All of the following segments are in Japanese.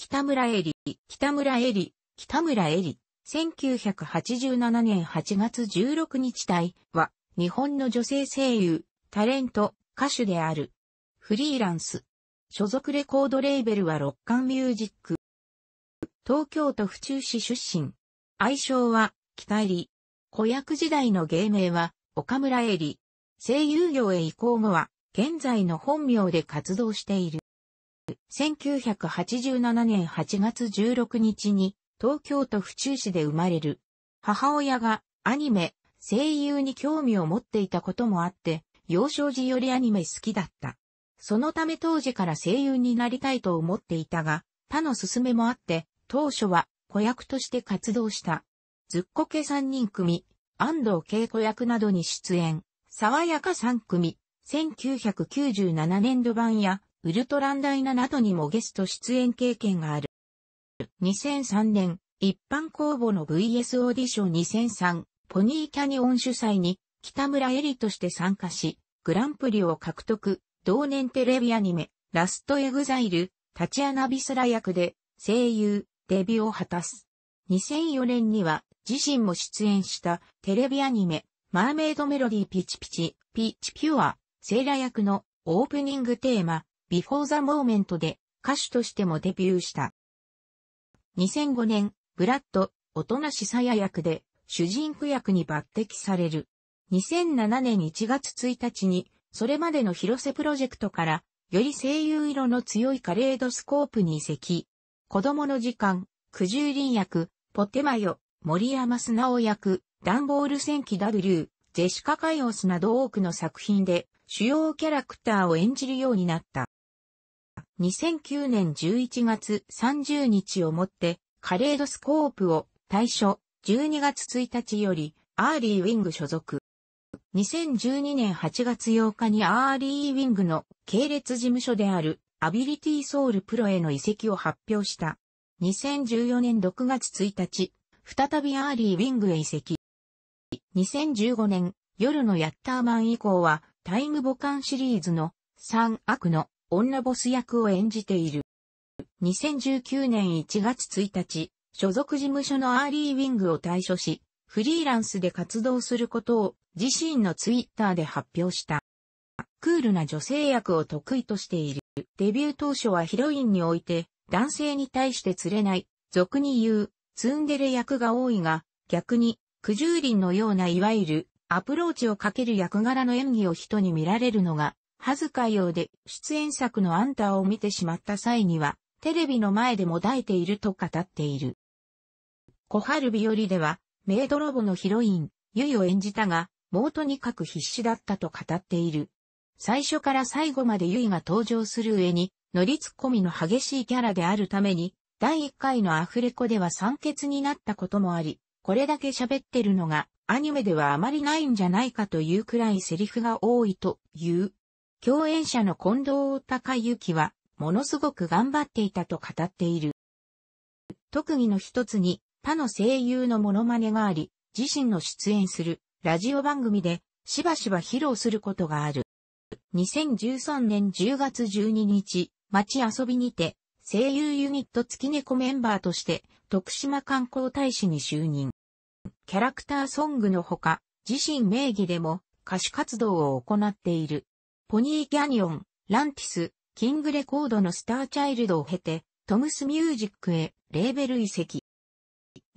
北村恵里、北村恵里、北村恵里、1987年8月16日対は、日本の女性声優、タレント、歌手である。フリーランス。所属レコードレーベルは六冠ミュージック。東京都府中市出身。愛称は、北里。子役時代の芸名は、岡村恵里。声優業へ移行後は、現在の本名で活動している。1987年8月16日に東京都府中市で生まれる。母親がアニメ、声優に興味を持っていたこともあって、幼少時よりアニメ好きだった。そのため当時から声優になりたいと思っていたが、他の勧めもあって、当初は子役として活動した。ずっこけ三人組、安藤恵子役などに出演、爽やか三組、1997年度版やウルトランダイナなどにもゲスト出演経験がある。2003年、一般公募の VS オーディション2003、ポニーキャニオン主催に、北村エリとして参加し、グランプリを獲得、同年テレビアニメ、ラストエグザイル、タチアナビスラ役で、声優、デビューを果たす。2004年には、自身も出演したテレビアニメ、マーメイドメロディーピチピチ、ピチピュア、セーラ役のオープニングテーマ、ビフォーザモーメントで歌手としてもデビューした。2005年、ブラッド、大人しさや役で主人公役に抜擢される。2007年1月1日に、それまでの広瀬プロジェクトから、より声優色の強いカレードスコープに移籍。子供の時間、九十輪役、ポテマヨ、森山素直役、ダンボール戦記 W、ジェシカカイオスなど多くの作品で主要キャラクターを演じるようになった。2009年11月30日をもって、カレードスコープを対象12月1日よりアーリーウィング所属。2012年8月8日にアーリーウィングの系列事務所であるアビリティソウルプロへの移籍を発表した。2014年6月1日、再びアーリーウィングへ移籍。2015年、夜のヤッターマン以降は、タイムボカンシリーズの3悪の女ボス役を演じている。2019年1月1日、所属事務所のアーリーウィングを退所し、フリーランスで活動することを自身のツイッターで発表した。クールな女性役を得意としている。デビュー当初はヒロインにおいて男性に対して釣れない、俗に言うツンデレ役が多いが、逆に九十輪のようないわゆるアプローチをかける役柄の演技を人に見られるのがはずかようで出演作のあんたを見てしまった際には、テレビの前でも抱いていると語っている。小春日和では、名泥棒のヒロイン、ゆいを演じたが、もうとにかく必死だったと語っている。最初から最後までゆいが登場する上に、乗りツッコミの激しいキャラであるために、第1回のアフレコでは酸欠になったこともあり、これだけ喋ってるのが、アニメではあまりないんじゃないかというくらいセリフが多いという。共演者の近藤隆之は、ものすごく頑張っていたと語っている。特技の一つに、他の声優のモノマネがあり、自身の出演するラジオ番組でしばしば披露することがある。2013年10月12日、街遊びにて、声優ユニット月猫メンバーとして、徳島観光大使に就任。キャラクターソングのほか、自身名義でも歌手活動を行っている。ポニーキャニオン、ランティス、キングレコードのスターチャイルドを経て、トムスミュージックへレーベル移籍。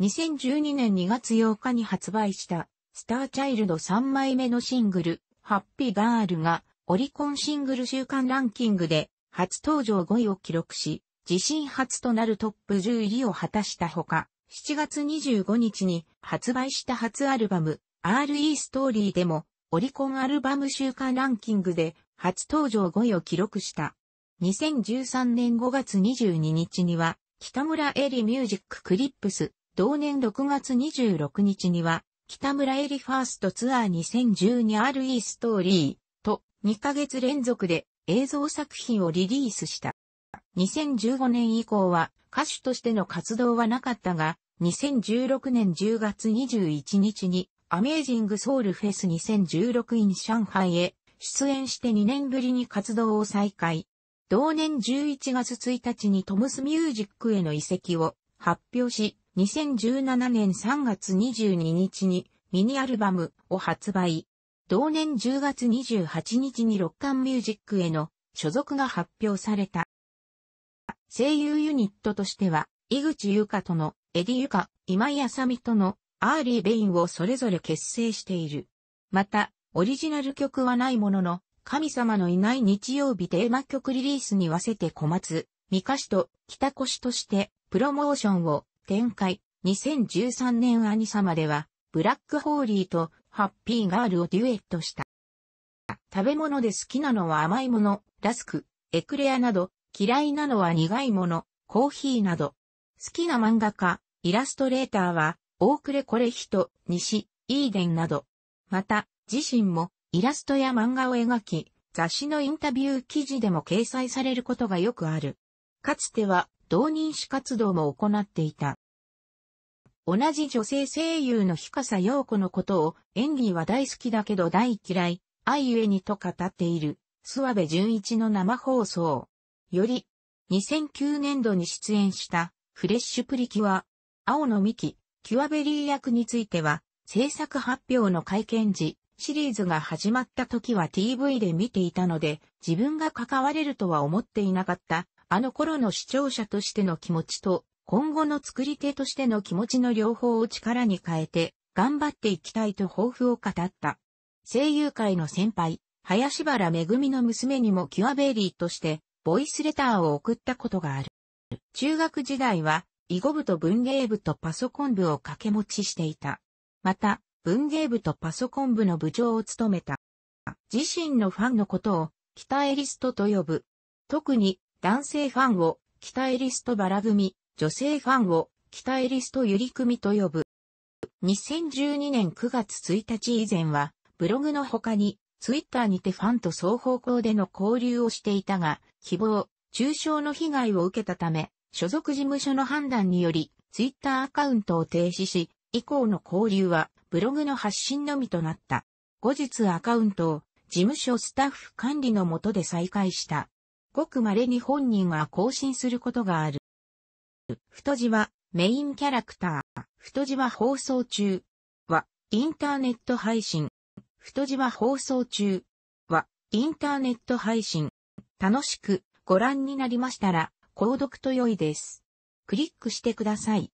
2012年2月8日に発売したスターチャイルド3枚目のシングル、ハッピーガールがオリコンシングル週間ランキングで初登場5位を記録し、自身初となるトップ10入りを果たしたほか、7月25日に発売した初アルバム RE ストーリーでもオリコンアルバム週間ランキングで初登場5位を記録した。2013年5月22日には、北村エリミュージッククリップス、同年6月26日には、北村エリファーストツアー 2012RE ストーリーと2ヶ月連続で映像作品をリリースした。2015年以降は歌手としての活動はなかったが、2016年10月21日にアメージングソウルフェス2016 in 上海へ出演して2年ぶりに活動を再開。同年11月1日にトムスミュージックへの移籍を発表し、2017年3月22日にミニアルバムを発売。同年10月28日にロッカンミュージックへの所属が発表された。声優ユニットとしては、井口優香との、エディユカ、今井あさみとの、アーリー・ベインをそれぞれ結成している。また、オリジナル曲はないものの、神様のいない日曜日テーマ曲リリースに合わせて小松、三菓子と北越としてプロモーションを展開。2013年アニサマでは、ブラックホーリーとハッピーガールをデュエットした。食べ物で好きなのは甘いもの、ラスク、エクレアなど、嫌いなのは苦いもの、コーヒーなど。好きな漫画家、イラストレーターは、オークレコレヒト、西、イーデンなど。また、自身もイラストや漫画を描き、雑誌のインタビュー記事でも掲載されることがよくある。かつては、同人誌活動も行っていた。同じ女性声優の日笠陽子のことを演技は大好きだけど大嫌い、愛ゆえにと語っている、諏訪部淳一の生放送。より、2009年度に出演した、フレッシュプリキュア、青野美希、キュアベリー役については、制作発表の会見時、シリーズが始まった時は TV で見ていたので、自分が関われるとは思っていなかった、あの頃の視聴者としての気持ちと、今後の作り手としての気持ちの両方を力に変えて、頑張っていきたいと抱負を語った。声優界の先輩、林原めぐみの娘にもキュアベリーとして、ボイスレターを送ったことがある。中学時代は、囲碁部と文芸部とパソコン部を掛け持ちしていた。また、文芸部とパソコン部の部長を務めた。自身のファンのことを、北エリストと呼ぶ。特に、男性ファンを、北エリストバラ組、女性ファンを、北エリストゆり組と呼ぶ。2012年9月1日以前は、ブログの他に、ツイッターにてファンと双方向での交流をしていたが、希望、中傷の被害を受けたため、所属事務所の判断により、ツイッターアカウントを停止し、以降の交流はブログの発信のみとなった。後日アカウントを事務所スタッフ管理のもとで再開した。ごく稀に本人は更新することがある。太字はメインキャラクター。太字は放送中はインターネット配信。太字は放送中はインターネット配信。楽しくご覧になりましたら購読と良いです。クリックしてください。